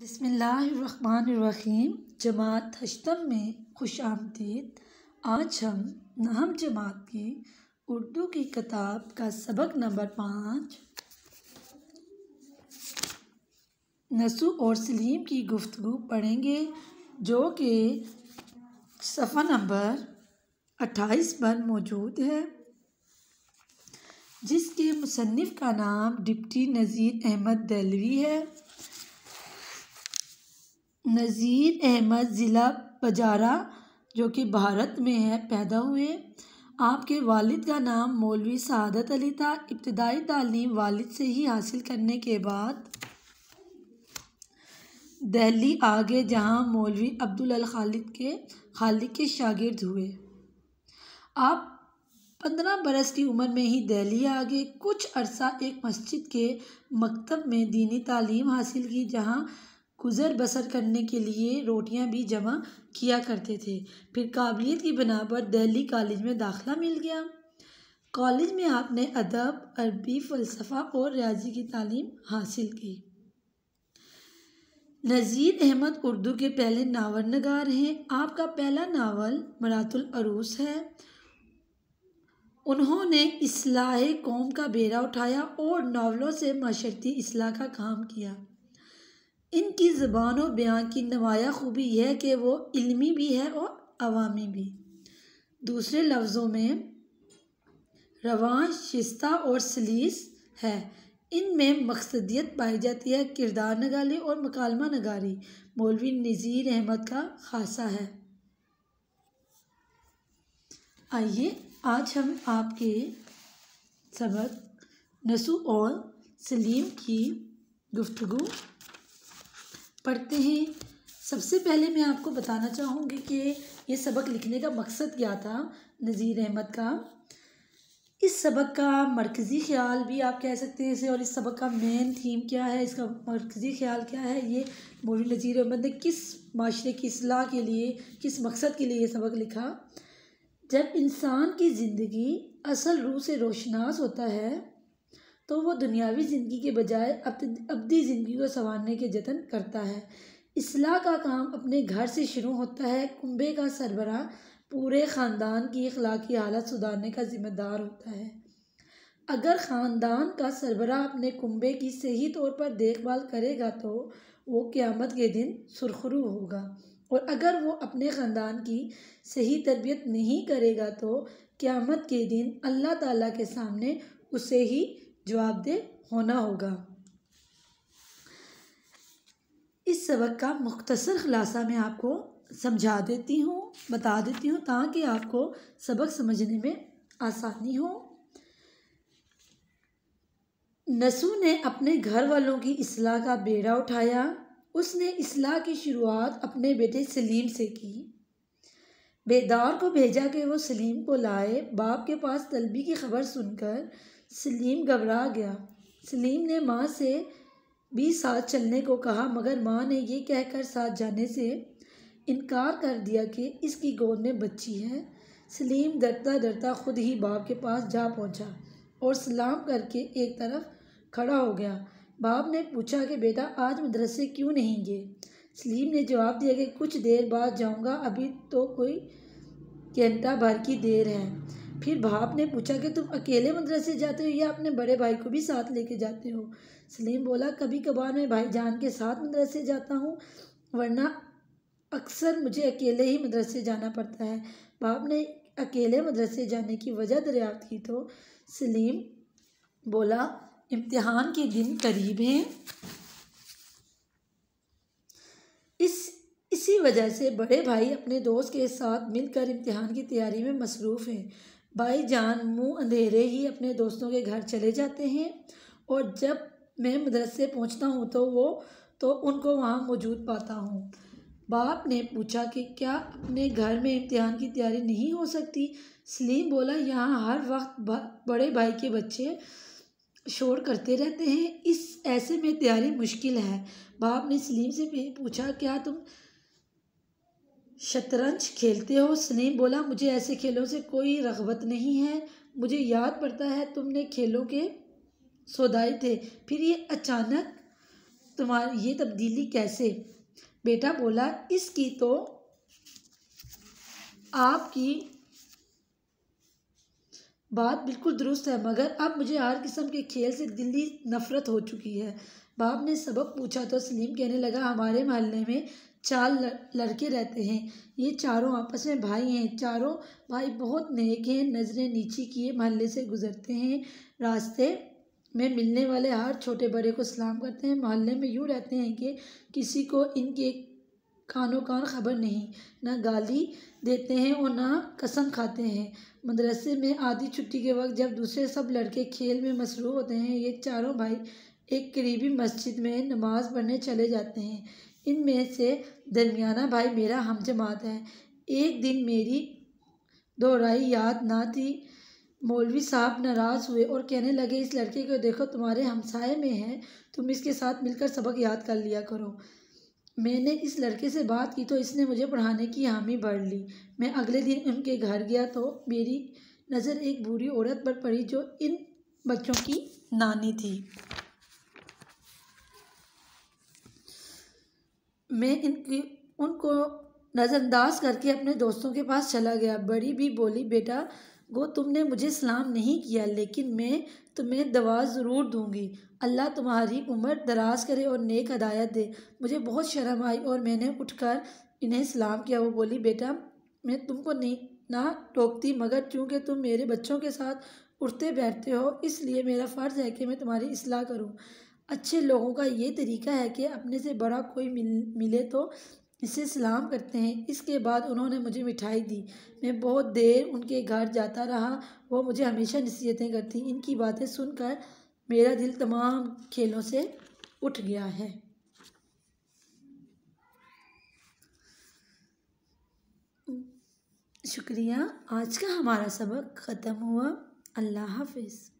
बसमीम जमात हश्तम में खुश आमदीद आज हम नहम जमात की उर्दू की किताब का सबक नंबर पाँच नसु और सलीम की गुफ्तु पढ़ेंगे जो कि सफ़ा नंबर अट्ठाईस पर मौजूद है जिसके मुसनफ़ का नाम डिप्टी नज़ीर अहमद दलवी है नज़ीर अहमद ज़िला पजारा जो कि भारत में है पैदा हुए आपके वालिद का नाम मौलवी सदत अली था इब्तदाई तालीम वालिद से ही हासिल करने के बाद दिल्ली आ गए जहाँ मौलवी अब्दुल अल खालिद के खालिद के शागिर्द हुए आप पंद्रह बरस की उम्र में ही दिल्ली आ गए कुछ अरसा एक मस्जिद के मकतब में दीनी तालीम हासिल की जहाँ गुज़र बसर करने के लिए रोटियां भी जमा किया करते थे फिर काबिलियत की बना पर दिल्ली कॉलेज में दाखिला मिल गया कॉलेज में आपने अदब अरबी फ़लसफ़ा और रियाजी की तालीम हासिल की नज़ीर अहमद उर्दू के पहले नावल नगार हैं आपका पहला नावल मरातुल अरूस है उन्होंने इसलाह कौम का बेरा उठाया और नावलों से माशरती इसलाह का काम किया इनकी ज़बान और बयान की नवाया खूबी यह है कि वो इल्मी भी है और अवामी भी दूसरे लफ्ज़ों में रवान शिस्ता और सलीस है इन में मकसदियत पाई जाती है किरदार नगाली और मकालमा नगारी मौलवी नज़ीर अहमद का खासा है आइए आज हम आपके सबक नसु और सलीम की गुफ्तगु पढ़ते हैं सबसे पहले मैं आपको बताना चाहूँगी कि ये सबक लिखने का मकसद क्या था नज़ीर अहमद का इस सबक का मरकज़ी ख्याल भी आप कह सकते हैं इसे और इस सबक का मेन थीम क्या है इसका मरकज़ी ख्याल क्या है ये मोरू नज़ीर अहमद ने किस माशरे की असलाह के लिए किस मकसद के लिए ये सबक लिखा जब इंसान की ज़िंदगी असल रूह से रोशनास होता है तो वो दुनियावी ज़िंदगी के बजाय अबदी ज़िंदगी को संवारने के जतन करता है इसलाह का काम अपने घर से शुरू होता है कुंबे का सरबराह पूरे ख़ानदान की अखलाकी हालत सुधारने का ज़िम्मेदार होता है अगर ख़ानदान का सरबरा अपने कुंबे की सही तौर पर देखभाल करेगा तो वो क़्यामत के दिन सुरखरू होगा और अगर वो अपने ख़ानदान की सही तरबियत नहीं करेगा तो क़्यामत के दिन अल्लाह ताला के सामने उसे ही जवाबदेह होना होगा इस सबक का मुख्तसर ख़ुलासा मैं आपको समझा देती हूँ बता देती हूँ ताकि आपको सबक समझने में आसानी हो नसू ने अपने घर वालों की असलाह का बेड़ा उठाया उसने असलाह की शुरुआत अपने बेटे सलीम से की बेदार को भेजा कि वो सलीम को लाए बाप के पास तलबी की खबर सुनकर सलीम घबरा गया सलीम ने माँ से भी साथ चलने को कहा मगर माँ ने कह कहकर साथ जाने से इनकार कर दिया कि इसकी गोद में बच्ची है सलीम डरता डरता खुद ही बाप के पास जा पहुँचा और सलाम करके एक तरफ खड़ा हो गया बाप ने पूछा कि बेटा आज मदरसे क्यों नहीं गए सलीम ने जवाब दिया कि कुछ देर बाद जाऊंगा अभी तो कोई घंटा भर की देर है फिर भाप ने पूछा कि तुम अकेले मदरसे जाते हो या अपने बड़े भाई को भी साथ लेके जाते हो सलीम बोला कभी कभार मैं जान के साथ मदरसे जाता हूँ वरना अक्सर मुझे अकेले ही मदरसे जाना पड़ता है बाप ने अकेले मदरसे जाने की वजह दरियाफ्त की तो सलीम बोला इम्तिहान के दिन करीब हैं इस इसी वजह से बड़े भाई अपने दोस्त के साथ मिलकर इम्तिहान की तैयारी में मसरूफ़ हैं भाई जान मुँह अंधेरे ही अपने दोस्तों के घर चले जाते हैं और जब मैं मदरसे पहुँचता हूँ तो वो तो उनको वहाँ मौजूद पाता हूँ बाप ने पूछा कि क्या अपने घर में इम्तिहान की तैयारी नहीं हो सकती सलीम बोला यहाँ हर वक्त बड़े भाई के बच्चे शोर करते रहते हैं इस ऐसे में तैयारी मुश्किल है बाप ने सलीम से पूछा क्या तुम शतरंज खेलते हो स्नेम बोला मुझे ऐसे खेलों से कोई रगबत नहीं है मुझे याद पड़ता है तुमने खेलों के सौदाए थे फिर ये अचानक तुम्हारी ये तब्दीली कैसे बेटा बोला इसकी तो आपकी बात बिल्कुल दुरुस्त है मगर अब मुझे हर किस्म के खेल से दिल्ली नफरत हो चुकी है बाप ने सबक पूछा तो सलीम कहने लगा हमारे मोहल्ले में चार लड़के रहते हैं ये चारों आपस में भाई हैं चारों भाई बहुत नेक हैं नज़रें नीचे किए मोहल्ले से गुजरते हैं रास्ते में मिलने वाले हर छोटे बड़े को सलाम करते हैं मोहल्ले में यूँ रहते हैं कि किसी को इनके कानों कान खबर नहीं ना गाली देते हैं और ना कसम खाते हैं मदरसे में आधी छुट्टी के वक्त जब दूसरे सब लड़के खेल में मसरूफ़ होते हैं ये चारों भाई एक करीबी मस्जिद में नमाज़ पढ़ने चले जाते हैं इन में से दरमियाना भाई मेरा हम जमात है एक दिन मेरी दोहराई याद ना थी मौलवी साहब नाराज़ हुए और कहने लगे इस लड़के को देखो तुम्हारे हमसाए में है तुम इसके साथ मिलकर सबक याद कर लिया करो मैंने इस लड़के से बात की तो इसने मुझे पढ़ाने की हामी भर ली मैं अगले दिन उनके घर गया तो मेरी नज़र एक बूढ़ी औरत पर पड़ी जो इन बच्चों की नानी थी मैं इनकी उनको नज़रअंदाज करके अपने दोस्तों के पास चला गया बड़ी भी बोली बेटा गो तुमने मुझे सलाम नहीं किया लेकिन मैं तुम्हें दवा ज़रूर दूंगी अल्लाह तुम्हारी उम्र दराज करे और नेक हदायत दे मुझे बहुत शर्म आई और मैंने उठकर इन्हें सलाम किया वो बोली बेटा मैं तुमको नहीं ना टोकती मगर चूँकि तुम मेरे बच्चों के साथ उठते बैठते हो इसलिए मेरा फ़र्ज़ है कि मैं तुम्हारी असलाह करूँ अच्छे लोगों का ये तरीका है कि अपने से बड़ा कोई मिल मिले तो इसे सलाम करते हैं इसके बाद उन्होंने मुझे मिठाई दी मैं बहुत देर उनके घर जाता रहा वो मुझे हमेशा नसीहतें करती इनकी बातें सुनकर मेरा दिल तमाम खेलों से उठ गया है शुक्रिया आज का हमारा सबक ख़त्म हुआ अल्लाह हाफिज़